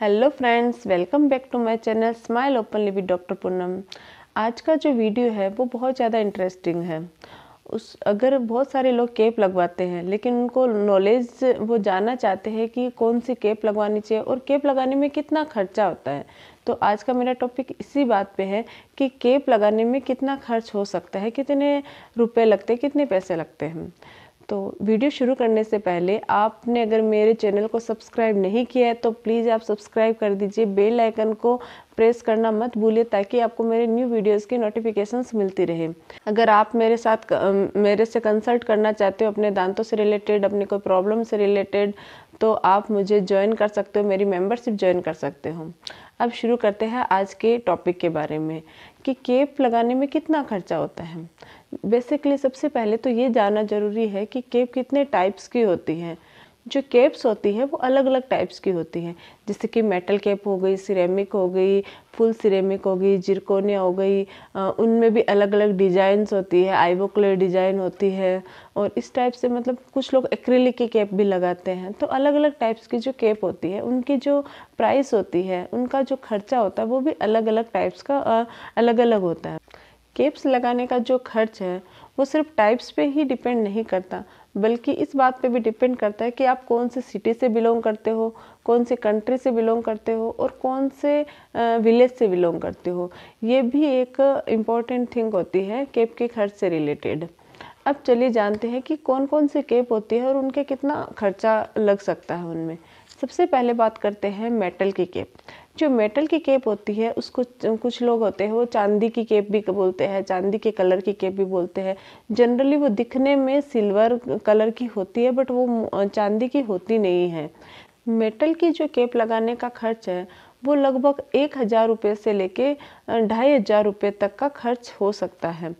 hello friends welcome back to my channel smile openly with doctor Poonam आज का जो video है वो बहुत ज़्यादा इंटरेस्टिंग है उस अगर बहुत सारे लोग केप लगवाते हैं लेकिन उनको नॉलेज वो जानना चाहते हैं कि कौन सी केप लगवानी चाहिए और केप लगाने में कितना खर्चा होता है तो आज का मेरा टॉपिक इसी बात पे है कि केप लगाने में कितना खर्च हो सकता है कितने रुपए लगते हैं कितने पैसे लगते हैं तो वीडियो शुरू करने से पहले आपने अगर मेरे चैनल को सब्सक्राइब नहीं किया है तो प्लीज़ आप सब्सक्राइब कर दीजिए बेल आइकन को प्रेस करना मत भूलिए ताकि आपको मेरे न्यू वीडियोस की नोटिफिकेशंस मिलती रहे अगर आप मेरे साथ मेरे से कंसल्ट करना चाहते हो अपने दांतों से रिलेटेड अपने कोई प्रॉब्लम से रिलेटेड तो आप मुझे ज्वाइन कर सकते हो मेरी मेंबरशिप ज्वाइन कर सकते हो अब शुरू करते हैं आज के टॉपिक के बारे में कि केप लगाने में कितना खर्चा होता है बेसिकली सबसे पहले तो ये जानना ज़रूरी है कि केप कितने टाइप्स की होती हैं जो कैप्स होती हैं वो अलग अलग टाइप्स की होती हैं जैसे कि मेटल कैप हो गई सिरेमिक हो गई फुल सिरेमिक हो गई जिरकोनिया हो गई उनमें भी अलग अलग डिज़ाइंस होती है आईवो कलर डिज़ाइन होती है और इस टाइप से मतलब कुछ लोग एक्रेलिक की कैप भी लगाते हैं तो अलग अलग टाइप्स की जो कैप होती है उनकी जो प्राइस होती है उनका जो खर्चा होता है वो भी अलग अलग टाइप्स का अलग अलग होता है कैप्स लगाने का जो खर्च है वो सिर्फ टाइप्स पे ही डिपेंड नहीं करता बल्कि इस बात पे भी डिपेंड करता है कि आप कौन से सिटी से बिलोंग करते हो कौन से कंट्री से बिलोंग करते हो और कौन से विलेज से बिलोंग करते हो ये भी एक इम्पॉर्टेंट थिंग होती है कैब के खर्च से रिलेटेड अब चलिए जानते हैं कि कौन कौन सी कैब होती है और उनके कितना खर्चा लग सकता है उनमें सबसे पहले बात करते हैं मेटल की कैप जो मेटल की केप होती है उसको कुछ लोग होते हैं वो चांदी की केप भी बोलते हैं चांदी के कलर की केप भी बोलते हैं जनरली वो दिखने में सिल्वर कलर की होती है बट वो चांदी की होती नहीं है मेटल की जो केप लगाने का खर्च है वो लगभग एक हज़ार रुपये से लेके ढाई हज़ार रुपये तक का खर्च हो सकता है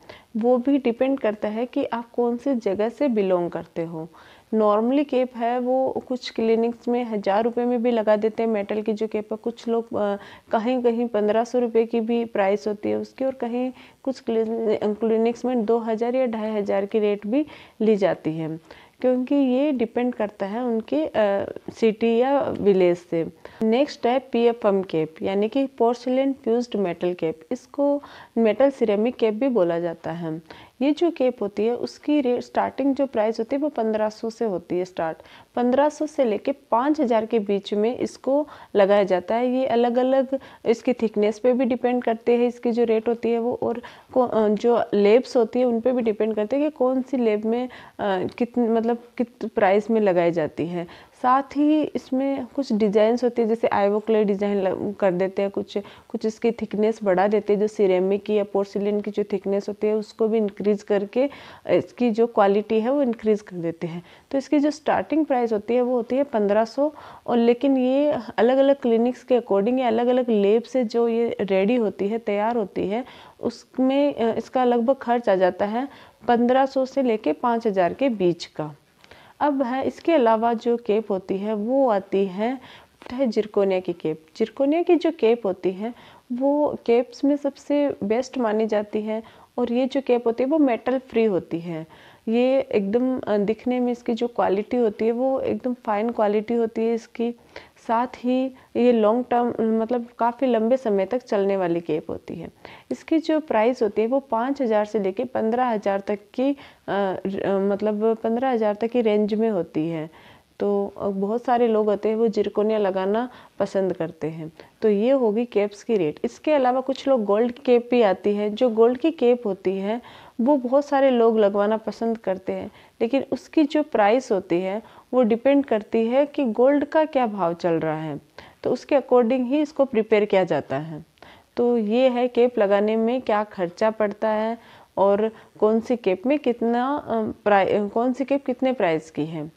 वो भी डिपेंड करता है कि आप कौन सी जगह से बिलोंग करते हो नॉर्मली केप है वो कुछ क्लिनिक्स में हज़ार रुपये में भी लगा देते हैं मेटल की जो केप है कुछ लोग कहीं कहीं पंद्रह सौ रुपये की भी प्राइस होती है उसकी और कहीं कुछ क्लिनिक्स में दो हज़ार या ढाई हज़ार की रेट भी ली जाती है क्योंकि ये डिपेंड करता है उनके सिटी या विलेज से नेक्स्ट है पी एफ एम केप यानी कि पोर्सिलेन फ्यूज्ड मेटल केप इसको मेटल सिरेमिक केप भी बोला जाता है ये जो केप होती है उसकी रेट स्टार्टिंग जो प्राइस होती है वो 1500 से होती है स्टार्ट 1500 से लेके 5000 के बीच में इसको लगाया जाता है ये अलग अलग इसकी थिकनेस पे भी डिपेंड करते हैं इसकी जो रेट होती है वो और जो लेब्स होती है उन पर भी डिपेंड करते हैं कि कौन सी लेब में कित मतलब कित प्राइस में लगाई जाती है साथ ही इसमें कुछ डिजाइंस होती है जैसे आईवो क्ले डिजाइन कर देते हैं कुछ कुछ इसकी थिकनेस बढ़ा देते हैं जो सिरेमिक की या पोर्सिलिन की जो थिकनेस होती है उसको भी इंक्रीज करके इसकी जो क्वालिटी है वो इंक्रीज कर देते हैं तो इसकी जो स्टार्टिंग प्राइस होती है वो होती है पंद्रह और लेकिन ये अलग अलग क्लिनिक्स के अकॉर्डिंग या अलग अलग लेब से जो ये रेडी होती है तैयार होती है उसमें इसका लगभग खर्च आ जाता है पंद्रह से लेके पाँच के बीच का अब है इसके अलावा जो केप होती है वो आती है है जिरकोनिया की केप जिरकोनिया की जो केप होती है वो केप्स में सबसे बेस्ट मानी जाती है और ये जो कैप होती है वो मेटल फ्री होती है ये एकदम दिखने में इसकी जो क्वालिटी होती है वो एकदम फाइन क्वालिटी होती है इसकी साथ ही ये लॉन्ग टर्म मतलब काफ़ी लंबे समय तक चलने वाली केप होती है इसकी जो प्राइस होती है वो पाँच हज़ार से लेके पंद्रह हज़ार तक की आ, मतलब पंद्रह हज़ार तक की रेंज में होती है तो बहुत सारे लोग होते हैं वो जिरकोनिया लगाना पसंद करते हैं तो ये होगी केप्स की रेट इसके अलावा कुछ लोग गोल्ड की केप भी आती है जो गोल्ड की केप होती है वो बहुत सारे लोग लगवाना पसंद करते हैं लेकिन उसकी जो प्राइस होती है वो डिपेंड करती है कि गोल्ड का क्या भाव चल रहा है तो उसके अकॉर्डिंग ही इसको प्रिपेयर किया जाता है तो ये है केप लगाने में क्या खर्चा पड़ता है और कौन सी केप में कितना प्राइ कौन सी केप कितने प्राइस की है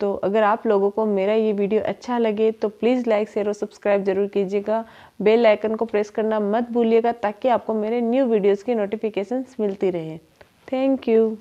तो अगर आप लोगों को मेरा ये वीडियो अच्छा लगे तो प्लीज़ लाइक शेयर और सब्सक्राइब जरूर कीजिएगा बेल आइकन को प्रेस करना मत भूलिएगा ताकि आपको मेरे न्यू वीडियोज़ की नोटिफिकेशंस मिलती रहे थैंक यू